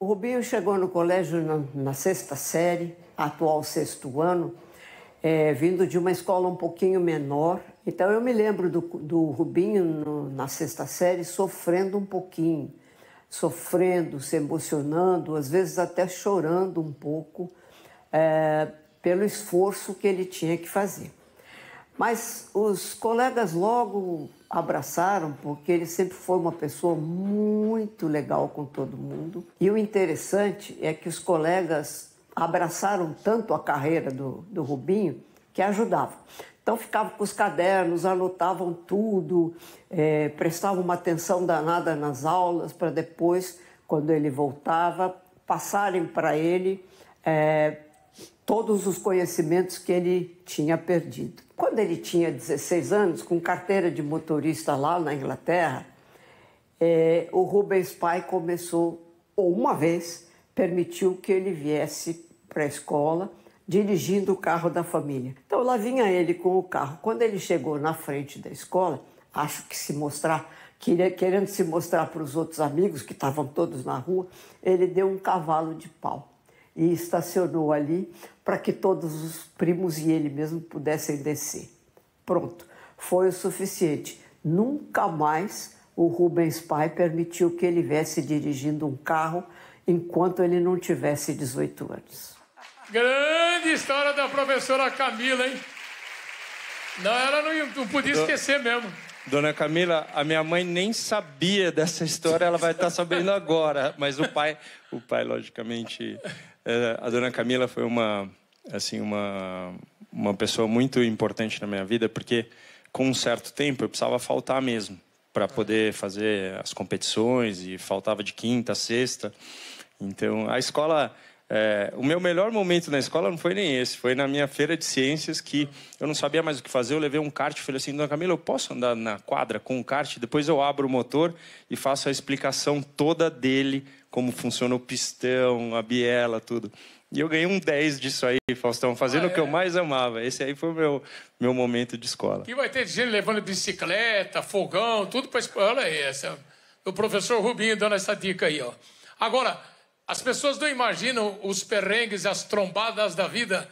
O Rubinho chegou no colégio na, na sexta série, atual sexto ano, é, vindo de uma escola um pouquinho menor. Então eu me lembro do, do Rubinho no, na sexta série sofrendo um pouquinho, sofrendo, se emocionando, às vezes até chorando um pouco é, pelo esforço que ele tinha que fazer. Mas os colegas logo abraçaram, porque ele sempre foi uma pessoa muito legal com todo mundo. E o interessante é que os colegas abraçaram tanto a carreira do, do Rubinho que ajudavam. Então ficavam com os cadernos, anotavam tudo, é, prestavam uma atenção danada nas aulas para depois, quando ele voltava, passarem para ele é, todos os conhecimentos que ele tinha perdido. Quando ele tinha 16 anos, com carteira de motorista lá na Inglaterra, é, o Rubens pai começou, ou uma vez, permitiu que ele viesse para a escola dirigindo o carro da família. Então lá vinha ele com o carro. Quando ele chegou na frente da escola, acho que se mostrar, querendo se mostrar para os outros amigos que estavam todos na rua, ele deu um cavalo de pau e estacionou ali para que todos os primos e ele mesmo pudessem descer. Pronto, foi o suficiente. Nunca mais o Rubens Pai permitiu que ele viesse dirigindo um carro enquanto ele não tivesse 18 anos. Grande história da professora Camila, hein? Não, ela não, não podia esquecer mesmo. Dona Camila, a minha mãe nem sabia dessa história, ela vai estar tá sabendo agora. Mas o pai, o pai logicamente, é, a Dona Camila foi uma assim uma uma pessoa muito importante na minha vida, porque com um certo tempo eu precisava faltar mesmo para poder fazer as competições e faltava de quinta, sexta. Então, a escola é, o meu melhor momento na escola não foi nem esse, foi na minha feira de ciências que eu não sabia mais o que fazer. Eu levei um kart e falei assim: Dona Camila, eu posso andar na quadra com o um kart? Depois eu abro o motor e faço a explicação toda dele, como funciona o pistão, a biela, tudo. E eu ganhei um 10 disso aí, Faustão, fazendo ah, é? o que eu é? mais amava. Esse aí foi o meu, meu momento de escola. E vai ter gente levando bicicleta, fogão, tudo para escola. Olha essa. O professor Rubinho dando essa dica aí, ó. Agora. As pessoas não imaginam os perrengues, as trombadas da vida,